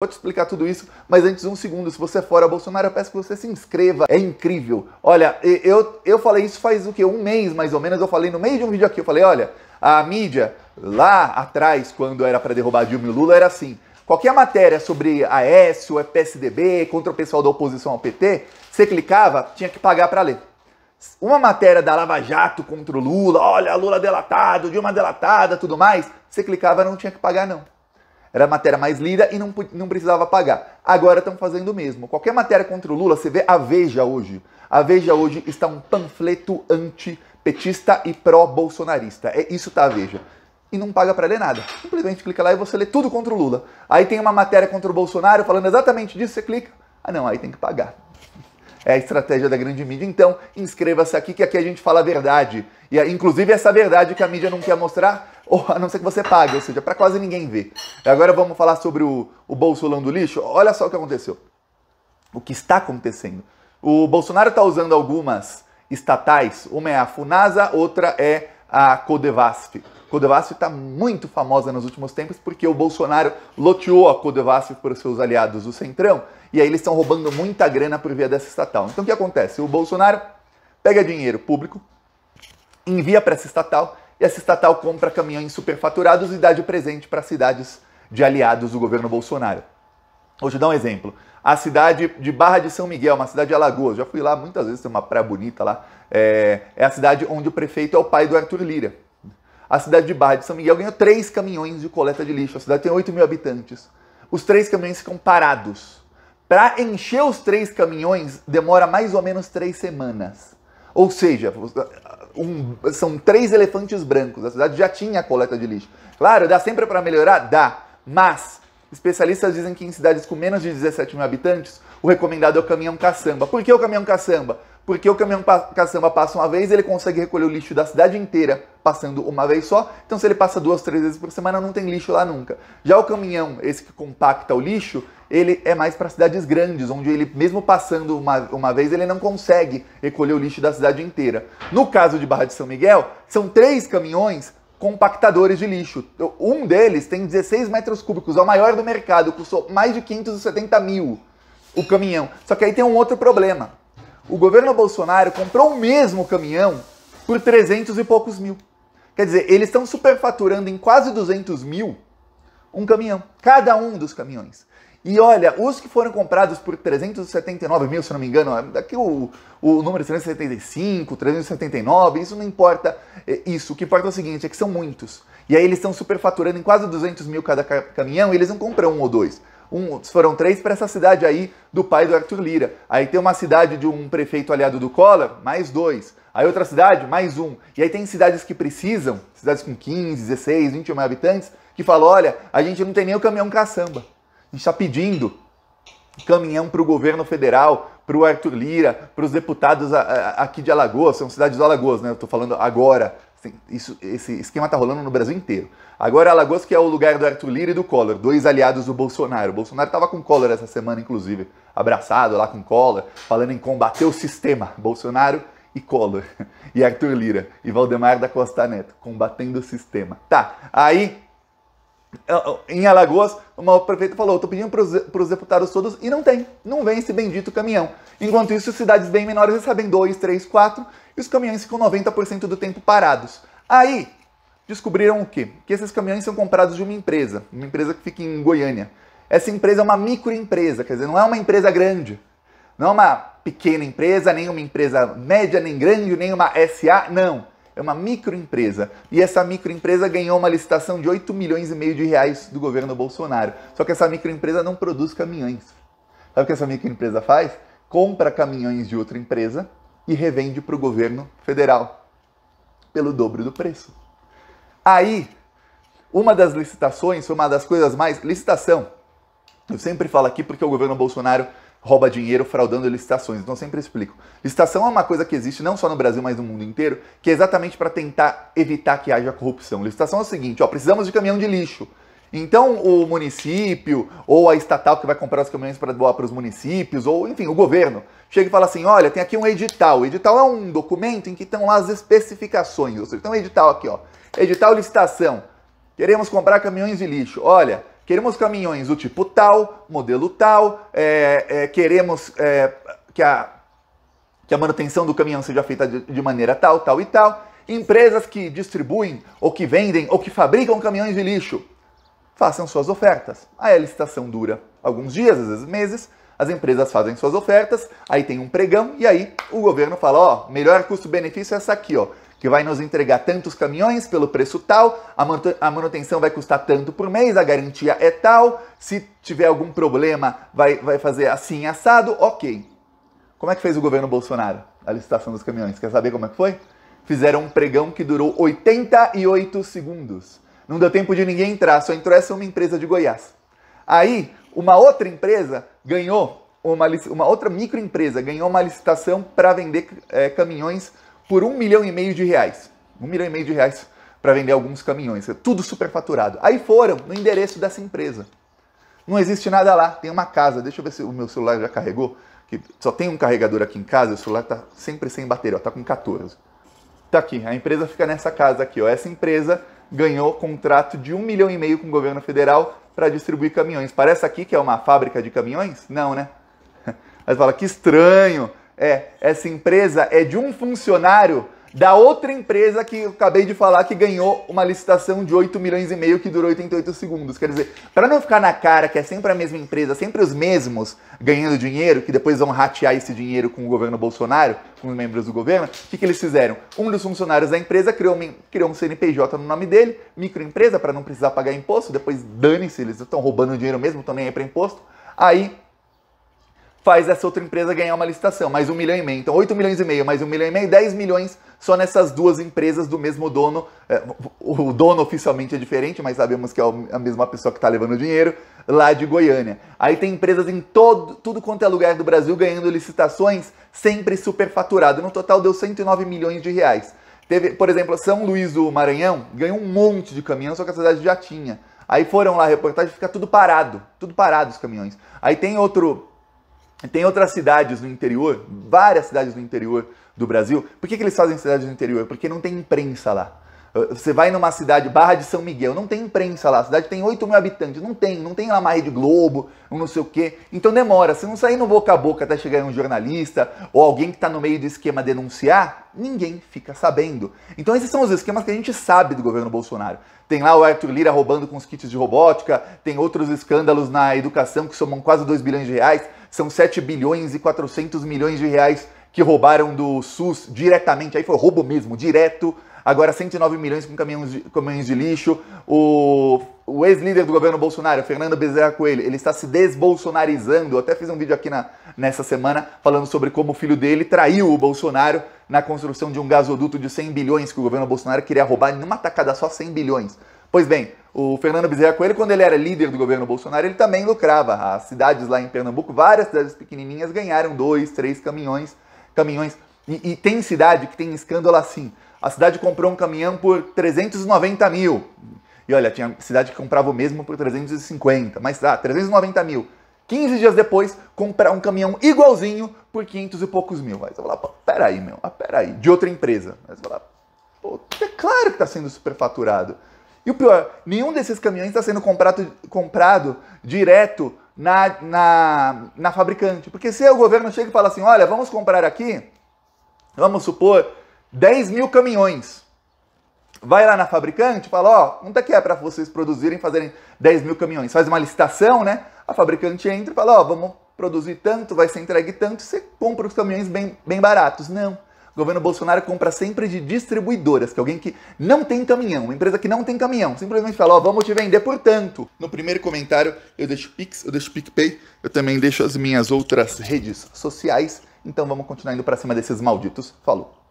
Vou te explicar tudo isso, mas antes um segundo, se você é fora Bolsonaro, eu peço que você se inscreva. É incrível. Olha, eu, eu falei isso faz o quê? Um mês mais ou menos. Eu falei no meio de um vídeo aqui, eu falei, olha, a mídia lá atrás, quando era para derrubar Dilma e Lula, era assim. Qualquer matéria sobre Aécio, é PSDB, contra o pessoal da oposição ao PT, você clicava, tinha que pagar para ler. Uma matéria da Lava Jato contra o Lula, olha, Lula delatado, Dilma delatada, tudo mais, você clicava, não tinha que pagar não. Era a matéria mais lida e não, não precisava pagar. Agora estão fazendo o mesmo. Qualquer matéria contra o Lula, você vê a Veja hoje. A Veja hoje está um panfleto anti-petista e pró-bolsonarista. É isso tá a Veja. E não paga para ler nada. Simplesmente clica lá e você lê tudo contra o Lula. Aí tem uma matéria contra o Bolsonaro falando exatamente disso, você clica. Ah não, aí tem que pagar é a estratégia da grande mídia. Então, inscreva-se aqui que aqui a gente fala a verdade. E é, inclusive essa verdade que a mídia não quer mostrar, ou, a não ser que você pague, ou seja, para quase ninguém ver. Agora vamos falar sobre o, o Bolsolão do lixo. Olha só o que aconteceu. O que está acontecendo. O Bolsonaro está usando algumas estatais, uma é a Funasa, outra é a Codevasf. Codevasse está muito famosa nos últimos tempos porque o Bolsonaro loteou a Codevasse para os seus aliados do Centrão e aí eles estão roubando muita grana por via dessa estatal. Então o que acontece? O Bolsonaro pega dinheiro público, envia para essa estatal e essa estatal compra caminhões superfaturados e dá de presente para cidades de aliados do governo Bolsonaro. Vou te dar um exemplo. A cidade de Barra de São Miguel, uma cidade de Alagoas, já fui lá muitas vezes, tem uma praia bonita lá. É, é a cidade onde o prefeito é o pai do Arthur Lira. A cidade de Barra de São Miguel ganhou três caminhões de coleta de lixo. A cidade tem 8 mil habitantes. Os três caminhões ficam parados. Para encher os três caminhões, demora mais ou menos três semanas. Ou seja, um, são três elefantes brancos. A cidade já tinha coleta de lixo. Claro, dá sempre para melhorar? Dá. Mas Especialistas dizem que em cidades com menos de 17 mil habitantes, o recomendado é o caminhão caçamba. Por que o caminhão caçamba? Porque o caminhão caçamba passa uma vez, ele consegue recolher o lixo da cidade inteira passando uma vez só. Então, se ele passa duas, três vezes por semana, não tem lixo lá nunca. Já o caminhão, esse que compacta o lixo, ele é mais para cidades grandes, onde ele, mesmo passando uma, uma vez, ele não consegue recolher o lixo da cidade inteira. No caso de Barra de São Miguel, são três caminhões compactadores de lixo. Um deles tem 16 metros cúbicos, é o maior do mercado, custou mais de 570 mil o caminhão. Só que aí tem um outro problema. O governo Bolsonaro comprou o mesmo caminhão por 300 e poucos mil. Quer dizer, eles estão superfaturando em quase 200 mil um caminhão, cada um dos caminhões. E olha, os que foram comprados por 379 mil, se não me engano, é, daqui o, o número 375, é 379, isso não importa. É, isso, o que importa é o seguinte, é que são muitos. E aí eles estão superfaturando em quase 200 mil cada caminhão e eles não compram um ou dois. Um, foram três para essa cidade aí do pai do Arthur Lira. Aí tem uma cidade de um prefeito aliado do Collor, mais dois. Aí outra cidade, mais um. E aí tem cidades que precisam, cidades com 15, 16, 21 habitantes, que falam, olha, a gente não tem nem o caminhão caçamba gente está pedindo caminhão para o governo federal, para o Arthur Lira, para os deputados aqui de Alagoas, são cidades do Alagoas, né? Eu estou falando agora. Isso, esse esquema está rolando no Brasil inteiro. Agora, Alagoas, que é o lugar do Arthur Lira e do Collor, dois aliados do Bolsonaro. O Bolsonaro estava com o Collor essa semana, inclusive, abraçado lá com o Collor, falando em combater o sistema. Bolsonaro e Collor, e Arthur Lira, e Valdemar da Costa Neto, combatendo o sistema. Tá, aí é, é, em Alagoas, o prefeito falou: estou pedindo para os deputados todos e não tem, não vem esse bendito caminhão. Enquanto isso, cidades bem menores recebem 2, 3, 4 e os caminhões ficam 90% do tempo parados. Aí, descobriram o quê? Que esses caminhões são comprados de uma empresa, uma empresa que fica em Goiânia. Essa empresa é uma microempresa, quer dizer, não é uma empresa grande, não é uma pequena empresa, nem uma empresa média, nem grande, nem uma SA, não é uma microempresa. E essa microempresa ganhou uma licitação de 8 milhões e meio de reais do governo Bolsonaro. Só que essa microempresa não produz caminhões. Sabe o que essa microempresa faz? Compra caminhões de outra empresa e revende para o governo federal pelo dobro do preço. Aí, uma das licitações foi uma das coisas mais. Licitação. Eu sempre falo aqui porque o governo Bolsonaro rouba dinheiro fraudando licitações. Então sempre explico. Licitação é uma coisa que existe não só no Brasil, mas no mundo inteiro, que é exatamente para tentar evitar que haja corrupção. Licitação é o seguinte, ó, precisamos de caminhão de lixo. Então o município ou a estatal que vai comprar os caminhões para doar para os municípios ou enfim, o governo chega e fala assim: "Olha, tem aqui um edital. O edital é um documento em que estão lá as especificações. Ou seja, tem um edital aqui, ó. Edital licitação. Queremos comprar caminhões de lixo. Olha, Queremos caminhões do tipo tal, modelo tal, é, é, queremos é, que, a, que a manutenção do caminhão seja feita de, de maneira tal, tal e tal. Empresas que distribuem, ou que vendem, ou que fabricam caminhões de lixo, façam suas ofertas. A licitação dura alguns dias, às vezes meses, as empresas fazem suas ofertas, aí tem um pregão e aí o governo fala, ó, melhor custo-benefício é essa aqui, ó que vai nos entregar tantos caminhões pelo preço tal, a manutenção vai custar tanto por mês, a garantia é tal, se tiver algum problema vai, vai fazer assim assado, ok. Como é que fez o governo Bolsonaro a licitação dos caminhões? Quer saber como é que foi? Fizeram um pregão que durou 88 segundos. Não deu tempo de ninguém entrar, só entrou essa uma empresa de Goiás. Aí, uma outra empresa ganhou, uma, uma outra microempresa ganhou uma licitação para vender é, caminhões por um milhão e meio de reais. Um milhão e meio de reais para vender alguns caminhões. Tudo superfaturado. Aí foram no endereço dessa empresa. Não existe nada lá, tem uma casa. Deixa eu ver se o meu celular já carregou. Que só tem um carregador aqui em casa, o celular tá sempre sem bateria, Está tá com 14. Tá aqui, a empresa fica nessa casa aqui, ó. Essa empresa ganhou contrato de um milhão e meio com o governo federal para distribuir caminhões. Parece aqui que é uma fábrica de caminhões? Não, né? Aí fala, que estranho, é, essa empresa é de um funcionário da outra empresa que eu acabei de falar que ganhou uma licitação de 8 milhões e meio que durou 88 segundos. Quer dizer, para não ficar na cara que é sempre a mesma empresa, sempre os mesmos ganhando dinheiro, que depois vão ratear esse dinheiro com o governo Bolsonaro, com os membros do governo, o que, que eles fizeram? Um dos funcionários da empresa criou, um, criou um CNPJ no nome dele, microempresa, para não precisar pagar imposto, depois dane-se, eles estão roubando dinheiro mesmo, estão nem aí para imposto. Aí faz essa outra empresa ganhar uma licitação, mais um milhão e meio. Então, 8 milhões e meio, mais um milhão e meio, 10 milhões só nessas duas empresas do mesmo dono. É, o dono oficialmente é diferente, mas sabemos que é a mesma pessoa que está levando o dinheiro, lá de Goiânia. Aí tem empresas em todo, tudo quanto é lugar do Brasil ganhando licitações, sempre superfaturado. No total deu 109 milhões de reais. Teve, por exemplo, São Luís do Maranhão ganhou um monte de caminhão, só que a cidade já tinha. Aí foram lá reportagem, fica tudo parado, tudo parado os caminhões. Aí tem outro tem outras cidades no interior, várias cidades no interior do Brasil. Por que, que eles fazem cidades no interior? Porque não tem imprensa lá. Você vai numa cidade, Barra de São Miguel, não tem imprensa lá, a cidade tem 8 mil habitantes, não tem, não tem lá uma Rede Globo, um não sei o quê. Então demora, se não sair no boca a boca até chegar um jornalista ou alguém que está no meio do esquema denunciar, ninguém fica sabendo. Então esses são os esquemas que a gente sabe do governo Bolsonaro. Tem lá o Arthur Lira roubando com os kits de robótica, tem outros escândalos na educação que somam quase 2 bilhões de reais. São 7 bilhões e 400 milhões de reais que roubaram do SUS diretamente. Aí foi roubo mesmo, direto. Agora 109 milhões com caminhões de, caminhões de lixo. O, o ex-líder do governo Bolsonaro, Fernando Bezerra Coelho, ele está se desbolsonarizando. Eu até fiz um vídeo aqui na, nessa semana falando sobre como o filho dele traiu o Bolsonaro na construção de um gasoduto de 100 bilhões que o governo Bolsonaro queria roubar numa tacada só 100 bilhões. Pois bem, o Fernando Bezerra Coelho, quando ele era líder do governo Bolsonaro, ele também lucrava. As cidades lá em Pernambuco, várias cidades pequenininhas, ganharam dois, três caminhões. caminhões. E, e tem cidade que tem escândalo assim. A cidade comprou um caminhão por 390 mil. E olha, tinha cidade que comprava o mesmo por 350, mas ah, 390 mil. 15 dias depois, comprar um caminhão igualzinho por 500 e poucos mil. Aí você fala, pô, peraí, meu, ah, peraí, de outra empresa. Aí você fala, pô, é claro que está sendo superfaturado. E o pior, nenhum desses caminhões está sendo comprado, comprado direto na, na, na fabricante. Porque se o governo chega e fala assim, olha, vamos comprar aqui, vamos supor, 10 mil caminhões. Vai lá na fabricante e fala, ó, oh, tá quanto é que é para vocês produzirem, fazerem 10 mil caminhões? Faz uma licitação, né? A fabricante entra e fala, ó, oh, vamos produzir tanto, vai ser entregue tanto, você compra os caminhões bem, bem baratos. Não. O governo Bolsonaro compra sempre de distribuidoras, que é alguém que não tem caminhão, uma empresa que não tem caminhão. Simplesmente fala, ó, oh, vamos te vender por tanto. No primeiro comentário, eu deixo Pix, eu deixo PicPay, eu também deixo as minhas outras redes sociais. Então vamos continuar indo pra cima desses malditos. Falou!